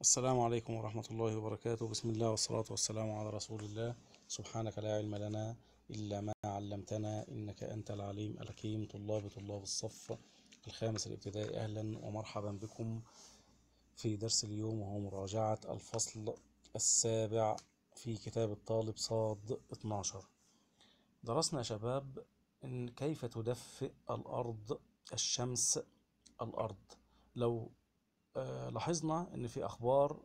السلام عليكم ورحمة الله وبركاته بسم الله والصلاة والسلام على رسول الله سبحانك لا علم لنا إلا ما علمتنا إنك أنت العليم الحكيم طلاب طلاب الصف الخامس الابتدائي أهلا ومرحبا بكم في درس اليوم وهو مراجعة الفصل السابع في كتاب الطالب صاد 12 درسنا يا شباب إن كيف تدفئ الأرض الشمس الأرض لو آه، لاحظنا ان في اخبار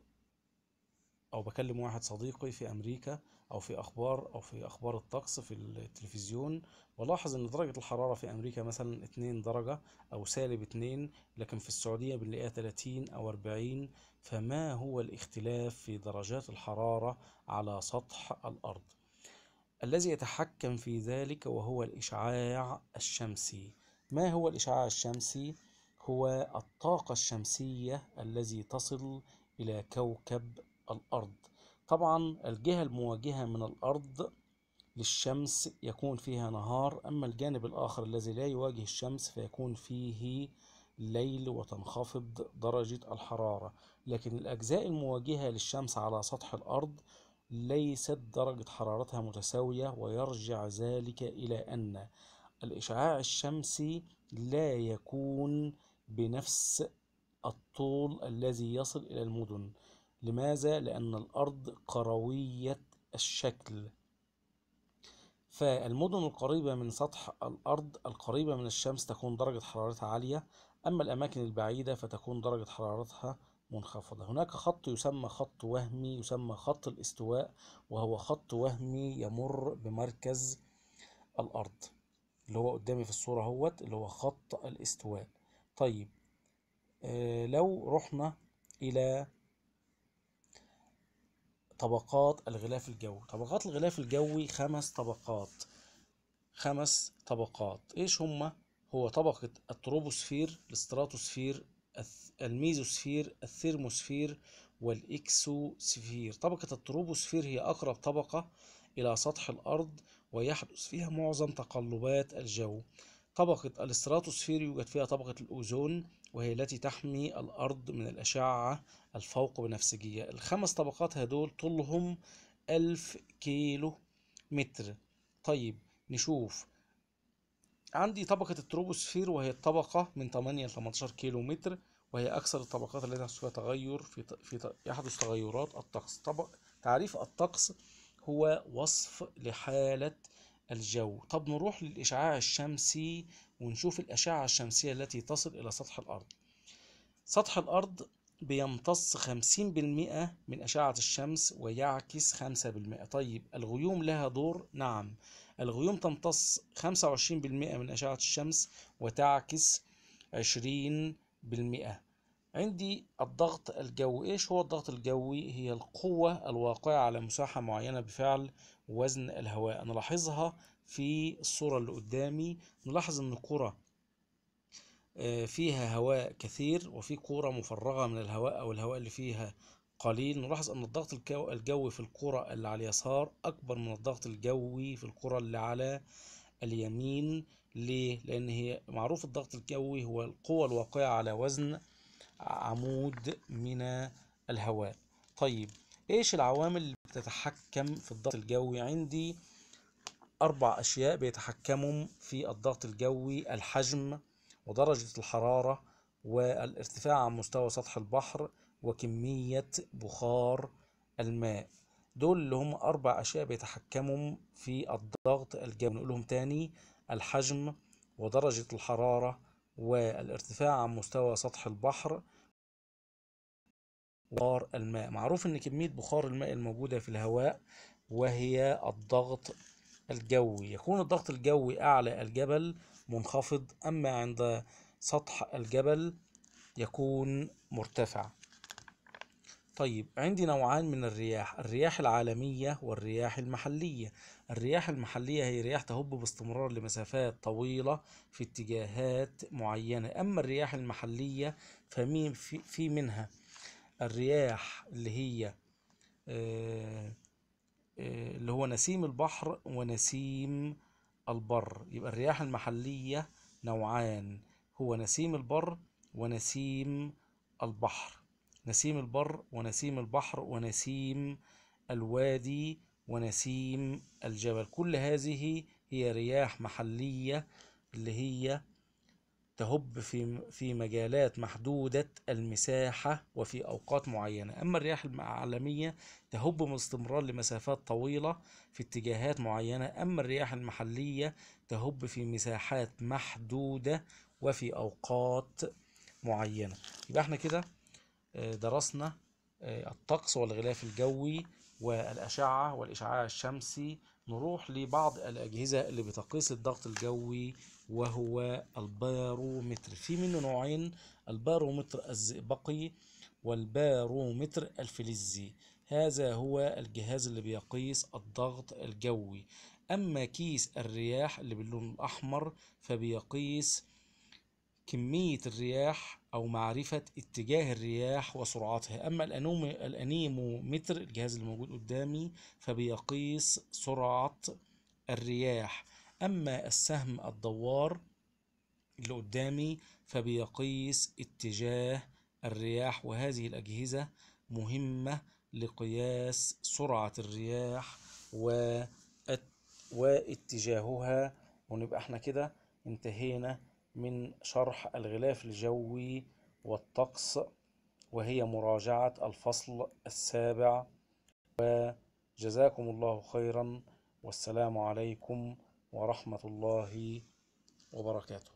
او بكلم واحد صديقي في امريكا او في اخبار او في اخبار الطقس في التلفزيون ولاحظ ان درجة الحرارة في امريكا مثلا 2 درجة او سالب 2 لكن في السعودية بنلاقيها 30 او 40 فما هو الاختلاف في درجات الحرارة على سطح الارض الذي يتحكم في ذلك وهو الاشعاع الشمسي ما هو الاشعاع الشمسي هو الطاقة الشمسية الذي تصل إلى كوكب الأرض طبعا الجهة المواجهة من الأرض للشمس يكون فيها نهار أما الجانب الآخر الذي لا يواجه الشمس فيكون فيه ليل وتنخفض درجة الحرارة لكن الأجزاء المواجهة للشمس على سطح الأرض ليست درجة حرارتها متساوية ويرجع ذلك إلى أن الإشعاع الشمسي لا يكون بنفس الطول الذي يصل إلى المدن لماذا؟ لأن الأرض قروية الشكل فالمدن القريبة من سطح الأرض القريبة من الشمس تكون درجة حرارتها عالية أما الأماكن البعيدة فتكون درجة حرارتها منخفضة هناك خط يسمى خط وهمي يسمى خط الاستواء وهو خط وهمي يمر بمركز الأرض اللي هو قدامي في الصورة هوت اللي هو خط الاستواء طيب آه، لو رحنا إلى طبقات الغلاف الجوي طبقات الغلاف الجوي خمس طبقات خمس طبقات ايش هما هو طبقة التروبوسفير الاستراتوسفير الميزوسفير الثيرموسفير والإكسوسفير طبقة التروبوسفير هي أقرب طبقة إلى سطح الأرض ويحدث فيها معظم تقلبات الجو طبقة الاستراتوسفير يوجد فيها طبقة الأوزون وهي التي تحمي الأرض من الأشعة الفوق بنفسجية الخمس طبقات هدول طولهم ألف كيلو متر طيب نشوف عندي طبقة التروبوسفير وهي الطبقة من 8 إلى 18 كيلو متر وهي أكثر الطبقات التي يحدث فيها تغير في, ت... في ت... يحدث تغيرات الطقس طبق تعريف الطقس هو وصف لحالة الجو طب نروح للإشعاع الشمسي ونشوف الأشعة الشمسية التي تصل إلى سطح الأرض سطح الأرض بيمتص 50% من أشعة الشمس ويعكس 5% طيب الغيوم لها دور نعم الغيوم تمتص 25% من أشعة الشمس وتعكس 20% عندي الضغط الجوي ايش هو الضغط الجوي هي القوة الواقعة على مساحة معينة بفعل وزن الهواء نلاحظها في الصورة اللي قدامي نلاحظ ان الكرة آه، فيها هواء كثير وفي كرة مفرغة من الهواء أو الهواء اللي فيها قليل نلاحظ أن الضغط الجوي في الكرة اللي على اليسار أكبر من الضغط الجوي في الكرة اللي على اليمين ليه؟ لأن هي معروف الضغط الجوي هو القوة الواقعة على وزن عمود من الهواء طيب ايش العوامل اللي بتتحكم في الضغط الجوي عندي اربع اشياء بيتحكموا في الضغط الجوي الحجم ودرجة الحرارة والارتفاع عن مستوى سطح البحر وكمية بخار الماء دول اللي هم أربع أشياء بيتحكموا في الضغط الجوي نقولهم تاني الحجم ودرجة الحرارة والارتفاع عن مستوى سطح البحر بخار الماء معروف ان كمية بخار الماء الموجودة في الهواء وهي الضغط الجوي يكون الضغط الجوي أعلى الجبل منخفض أما عند سطح الجبل يكون مرتفع طيب عندي نوعان من الرياح الرياح العالمية والرياح المحلية الرياح المحلية هي رياح تهب باستمرار لمسافات طويلة في اتجاهات معينة أما الرياح المحلية فمين في منها الرياح اللي هي آه، آه، اللي هو نسيم البحر ونسيم البر يبقى الرياح المحلية نوعان هو نسيم البر ونسيم البحر نسيم البر ونسيم البحر ونسيم الوادي ونسيم الجبل كل هذه هي رياح محلية اللي هي تهب في في مجالات محدودة المساحة وفي أوقات معينة أما الرياح العالمية تهب باستمرار لمسافات طويلة في اتجاهات معينة أما الرياح المحلية تهب في مساحات محدودة وفي أوقات معينة يبقى احنا كده آه، درسنا آه، الطقس والغلاف الجوي والأشعة والإشعاع الشمسي نروح لبعض الأجهزة اللي بتقيس الضغط الجوي وهو البارومتر في منه نوعين البارومتر الزئبقي والبارومتر الفلزي هذا هو الجهاز اللي بيقيس الضغط الجوي أما كيس الرياح اللي باللون الأحمر فبيقيس كمية الرياح أو معرفة اتجاه الرياح وسرعتها أما الأنيمومتر الجهاز اللي موجود قدامي فبيقيس سرعة الرياح أما السهم الدوار اللي قدامي فبيقيس اتجاه الرياح وهذه الأجهزة مهمة لقياس سرعة الرياح واتجاهها ونبقى احنا كده انتهينا من شرح الغلاف الجوي والطقس وهي مراجعة الفصل السابع وجزاكم الله خيرا والسلام عليكم ورحمة الله وبركاته